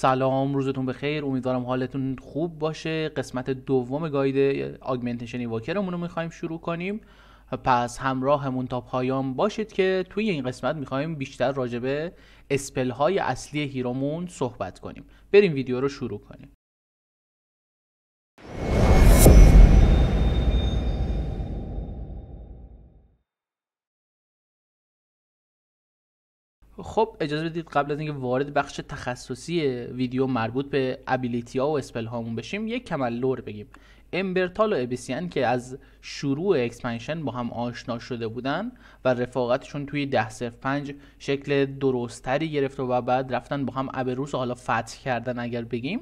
سلام روزتون بخیر امیدوارم حالتون خوب باشه قسمت دوم گاید آگمنتشن واکرمون رو میخوایم شروع کنیم پس همراهمون تا پایان باشید که توی این قسمت میخوایم بیشتر راجبه اسپل های اصلی هیرومون صحبت کنیم بریم ویدیو رو شروع کنیم خب اجازه بدید قبل از اینکه وارد بخش تخصصی ویدیو مربوط به ابیلیتی ها و اسپل هامون بشیم یک کم لور بگیم امبرتال و ابیسیان که از شروع اکسپنشن با هم آشنا شده بودن و رفاقتشون توی ده صرف پنج شکل درستری گرفت و بعد رفتن با هم ابروس حالا فتح کردن اگر بگیم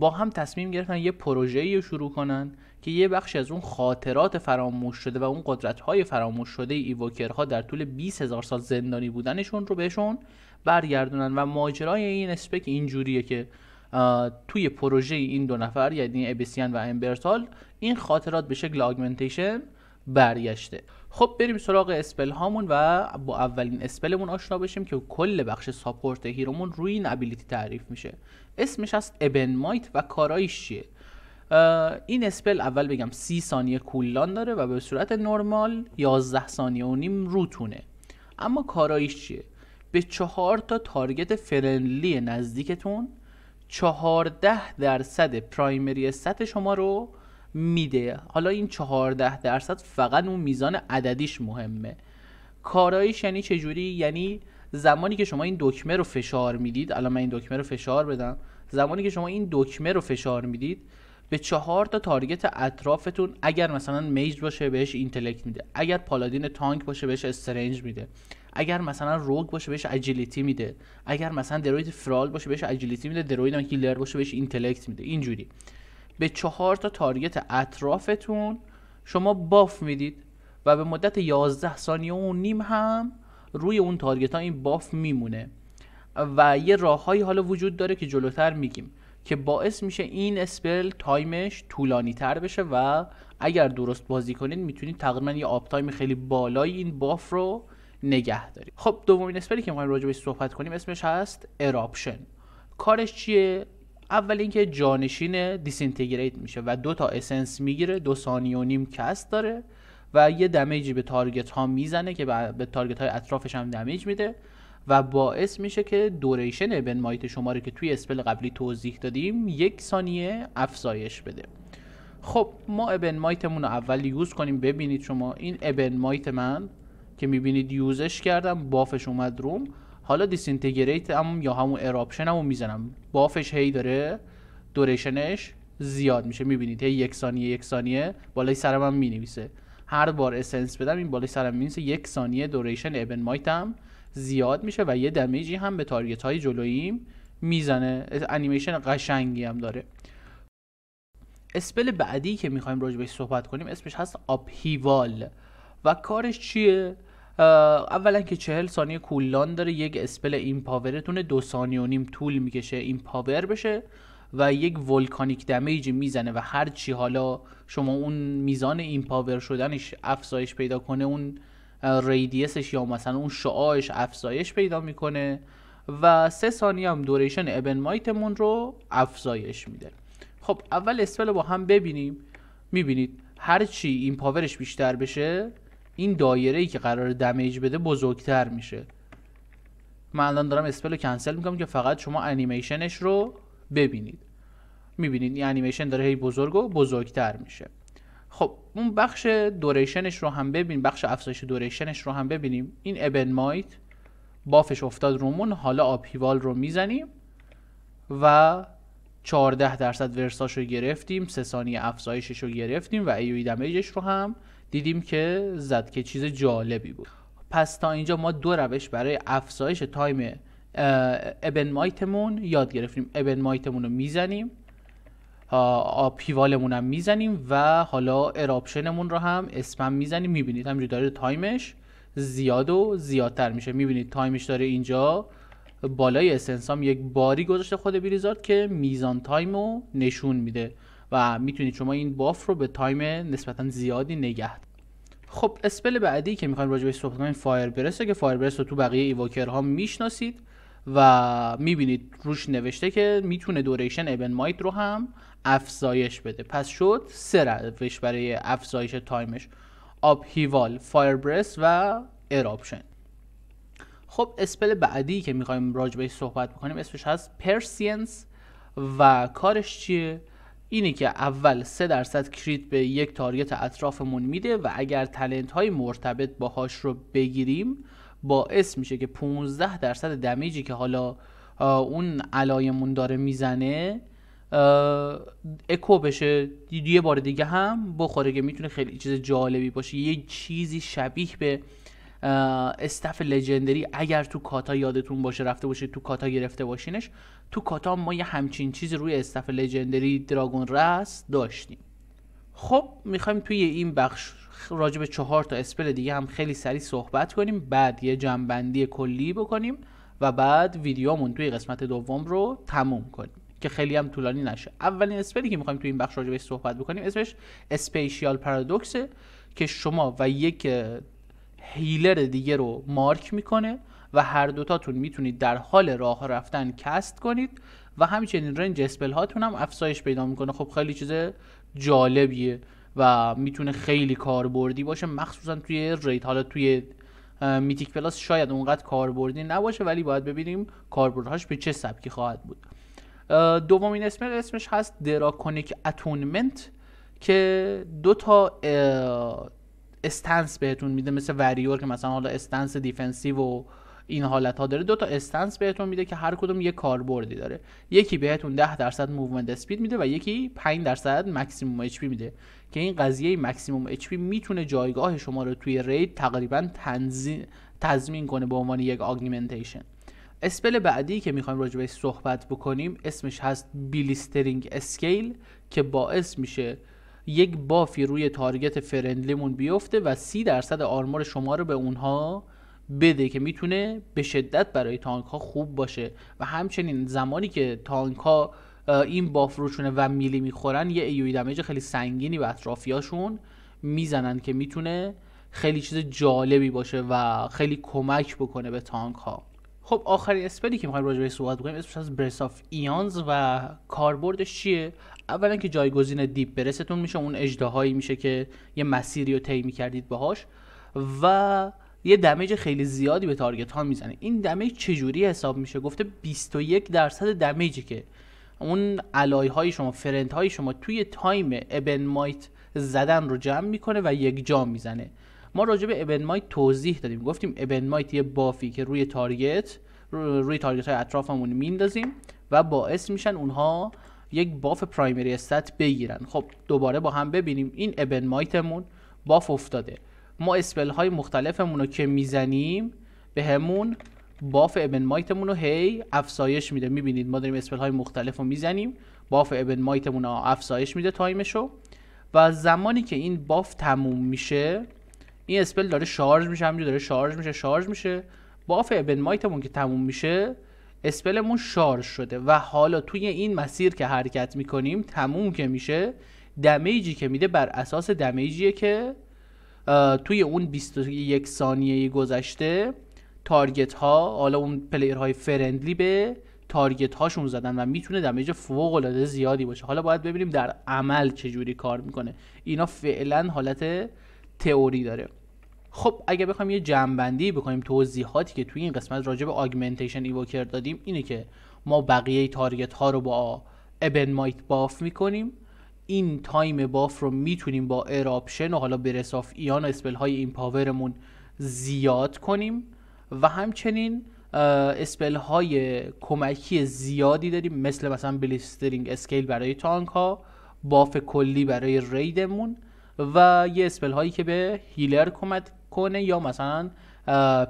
با هم تصمیم گرفتن یه پروژه رو شروع کنن که یه بخشی از اون خاطرات فراموش شده و اون قدرت های فراموش شده ایووکرها در طول 20 هزار سال زندانی بودنشون رو بهشون برگردونن و ماجرای این اسپک اینجوریه که توی پروژه این دو نفر یعنی ابسیان و امبرتال این خاطرات به شکل آگمنتیشن برگشته خب بریم سراغ اسپل هامون و با اولین اسپلمون آشنا بشیم که کل بخش ساپورت هیرومون روی این ابیلیتی تعریف میشه اسمش از ابن مایت و کارایش چیه این اسپل اول بگم سی ثانیه کولان داره و به صورت نرمال 11 ثانیه و نیم روتونه اما کاراییش چیه به چهار تا تارگت فرنلی نزدیکتون چهارده درصد پرایمری ست شما رو میده حالا این چهارده درصد فقط اون میزان عددیش مهمه کاراییش یعنی چجوری یعنی زمانی که شما این دکمه رو فشار میدید الان من این دکمه رو فشار بدم زمانی که شما این دکمه رو فشار میدید به چهار تا تارگت اطرافتون اگر مثلا میج باشه بهش اینتلکت میده اگر پالادین تانک باشه بهش استرنج میده اگر مثلا روگ باشه بهش اجیلیتی میده اگر مثلا دروید فرال باشه بهش اجیلیتی میده دروید هم باشه بهش اینتلکت میده اینجوری به چهار تا تارگت اطرافتون شما باف میدید و به مدت 11 ثانیه و نیم هم روی اون تارگت ها این باف میمونه و یه راههایی حالا وجود داره که جلوتر میگیم که باعث میشه این اسپل تایمش طولانی تر بشه و اگر درست بازی کنید میتونید تقریبا یه آپ تایم خیلی بالایی این باف رو نگه دارید خب دومین اسپلی که میخوایم بهش صحبت کنیم اسمش هست اراپشن کارش چیه اول اینکه جانشین دیسینتگریت میشه و دو تا اسنس میگیره دو ثانیه و نیم کست داره و یه دمیجی به تارگت ها میزنه که به تارگت های اطرافش هم دمیج میده و باعث میشه که دوریشن ابن مایت شما رو که توی اسپل قبلی توضیح دادیم یک ثانیه افزایش بده خب ما ابن مایتمون رو اول یوز کنیم ببینید شما این ابن مایت من که میبینید یوزش کردم بافش اومد روم حالا دیسینتگریت هم یا همون اراپشن همون میزنم بافش هی داره دوریشنش زیاد میشه میبینید هی یک ثانیه یک ثانیه بالای سرم هم مینویسه هر بار اسنس بدم این بالای سرم مینویسه یک ثانیه دوریشن ابن مایتم زیاد میشه و یه دمیجی هم به تارگت های جلوییم میزنه انیمیشن قشنگی هم داره اسپل بعدی که میخوایم راجع بهش صحبت کنیم اسمش هست آپهیوال و کارش چیه اولا که چهل ثانیه کولان داره یک اسپل این پاورتون دو ثانیه و نیم طول میکشه این پاور بشه و یک ولکانیک دمیج میزنه و هرچی حالا شما اون میزان این پاور شدنش افزایش پیدا کنه اون ریدیسش یا مثلا اون شعاعش افزایش پیدا میکنه و سه ثانیه هم دوریشن ابن مایتمون رو افزایش میده خب اول اسپل رو با هم ببینیم میبینید هرچی این پاورش بیشتر بشه این دایره ای که قرار دمیج بده بزرگتر میشه من الان دارم اسپل رو کنسل میکنم که فقط شما انیمیشنش رو ببینید میبینید این یعنی انیمیشن داره هی بزرگ و بزرگتر میشه خب اون بخش دوریشنش رو هم ببین بخش افزایش دوریشنش رو هم ببینیم این ابن مایت بافش افتاد رومون حالا آپیوال رو میزنیم و 14 درصد ورساش رو گرفتیم 3 ثانیه افزایشش رو گرفتیم و e ایوی دمیجش رو هم دیدیم که زد که چیز جالبی بود پس تا اینجا ما دو روش برای افزایش تایم ابن مایتمون یاد گرفتیم ابن مایتمون رو میزنیم پیوالمون هم میزنیم و حالا اراپشنمون رو هم اسمم میزنیم میبینید همینجوری داره تایمش زیاد و زیادتر میشه میبینید تایمش داره اینجا بالای اسنسام یک باری گذاشته خود بریزارد که میزان تایم رو نشون میده و میتونید شما این باف رو به تایم نسبتا زیادی نگه خب اسپل بعدی که میخوایم راجع به صحبت کنیم فایر برسه که فایر برس رو تو بقیه ها میشناسید و میبینید روش نوشته که میتونه دوریشن ابن مایت رو هم افزایش بده پس شد سه روش برای افزایش تایمش آب هیوال فایر برست و اراپشن خب اسپل بعدی که میخوایم راجع بهش صحبت بکنیم اسمش هست پرسینس و کارش چیه اینه که اول 3 درصد کریت به یک تارگت اطرافمون میده و اگر تلنت های مرتبط باهاش رو بگیریم باعث میشه که 15 درصد دمیجی که حالا اون علایمون داره میزنه اکو بشه یه بار دیگه هم بخوره که میتونه خیلی چیز جالبی باشه یه چیزی شبیه به استف لجندری اگر تو کاتا یادتون باشه رفته باشه تو کاتا گرفته باشینش تو کاتا ما یه همچین چیزی روی استف لجندری دراگون رس داشتیم خب میخوایم توی این بخش راجع به چهار تا اسپل دیگه هم خیلی سریع صحبت کنیم بعد یه جنبندی کلی بکنیم و بعد ویدیومون توی قسمت دوم رو تموم کنیم که خیلی هم طولانی نشه اولین اسپلی که میخوایم توی این بخش راجع بهش صحبت بکنیم اسمش اسپیشیال پارادوکسه که شما و یک هیلر دیگه رو مارک میکنه و هر دوتاتون میتونید در حال راه رفتن کست کنید و همچنین رنج اسپل هاتون هم افزایش پیدا میکنه خب خیلی چیز جالبیه و میتونه خیلی کاربردی باشه مخصوصا توی رید حالا توی میتیک پلاس شاید اونقدر کاربردی نباشه ولی باید ببینیم کاربردهاش به چه سبکی خواهد بود دومین اسم اسمش هست دراکونیک اتونمنت که دو تا استنس بهتون میده مثل وریور که مثلا حالا استنس دیفنسیو و این حالت ها داره دو تا استنس بهتون میده که هر کدوم یه کاربردی داره یکی بهتون 10 درصد موومنت اسپید میده و یکی 5 درصد مکسیموم اچ میده که این قضیه مکسیموم اچ میتونه جایگاه شما رو توی رید تقریبا تضمین کنه به عنوان یک آگمنتیشن اسپل بعدی که میخوایم راجع صحبت بکنیم اسمش هست بیلیسترینگ اسکیل که باعث میشه یک بافی روی تارگت فرندلیمون بیفته و سی درصد آرمور شما رو به اونها بده که میتونه به شدت برای تانک ها خوب باشه و همچنین زمانی که تانک ها این باف و میلی میخورن یه ایوی دمیج خیلی سنگینی به اطرافیاشون میزنن که میتونه خیلی چیز جالبی باشه و خیلی کمک بکنه به تانک ها خب آخرین اسپلی که میخوایم راجع به صحبت بکنیم اسمش از برس آف ایانز و کاربردش چیه اولا که جایگزین دیپ برستون میشه اون اجدهایی میشه که یه مسیری رو طی میکردید باهاش و یه دمیج خیلی زیادی به تارگت ها میزنه این دمیج چجوری حساب میشه گفته 21 درصد دمیجی که اون علای های شما فرند های شما توی تایم ابن مایت زدن رو جمع میکنه و یک جام میزنه ما راجع به ابن مایت توضیح دادیم گفتیم ابن مایت یه بافی که روی تارگت روی تارگت های اطرافمون میندازیم و باعث میشن اونها یک باف پرایمری استت بگیرن خب دوباره با هم ببینیم این ابن مایتمون باف افتاده ما اسپل های مختلفمون رو که میزنیم به همون باف ابن مایتمون رو هی افزایش میده میبینید ما داریم اسپل های مختلف رو میزنیم باف ابن مایتمون رو افزایش میده تایمش رو و زمانی که این باف تموم میشه این اسپل داره شارژ میشه همینجور داره شارژ میشه شارژ میشه باف ابن مایتمون که تموم میشه اسپلمون شارژ شده و حالا توی این مسیر که حرکت میکنیم تموم که میشه دمیجی که میده بر اساس دمیجیه که توی اون 21 ثانیه گذشته تارگت ها حالا اون پلیر های فرندلی به تارگت هاشون زدن و میتونه دمیج فوق العاده زیادی باشه حالا باید ببینیم در عمل چه جوری کار میکنه اینا فعلا حالت تئوری داره خب اگه بخوایم یه جنبندی بکنیم توضیحاتی که توی این قسمت راجع به آگمنتیشن ایوکر دادیم اینه که ما بقیه تارگت ها رو با ابن مایت باف میکنیم این تایم باف رو میتونیم با اراپشن و حالا برس ایان و اسپل های این پاورمون زیاد کنیم و همچنین اسپل های کمکی زیادی داریم مثل مثلا بلیسترینگ اسکیل برای تانک ها باف کلی برای ریدمون و یه اسپل هایی که به هیلر کمک کنه یا مثلا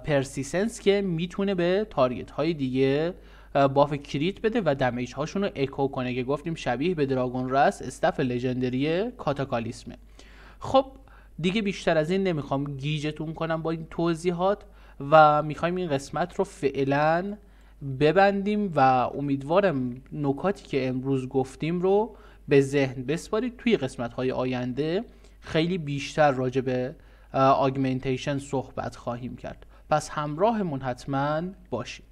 پرسیسنس که میتونه به تارگت های دیگه باف کریت بده و دمیج هاشون رو اکو کنه که گفتیم شبیه به دراگون راس استف لژندری کاتاکالیسمه خب دیگه بیشتر از این نمیخوام گیجتون کنم با این توضیحات و میخوایم این قسمت رو فعلا ببندیم و امیدوارم نکاتی که امروز گفتیم رو به ذهن بسپارید توی قسمت های آینده خیلی بیشتر راجع به آگمنتیشن صحبت خواهیم کرد پس همراهمون حتما باشید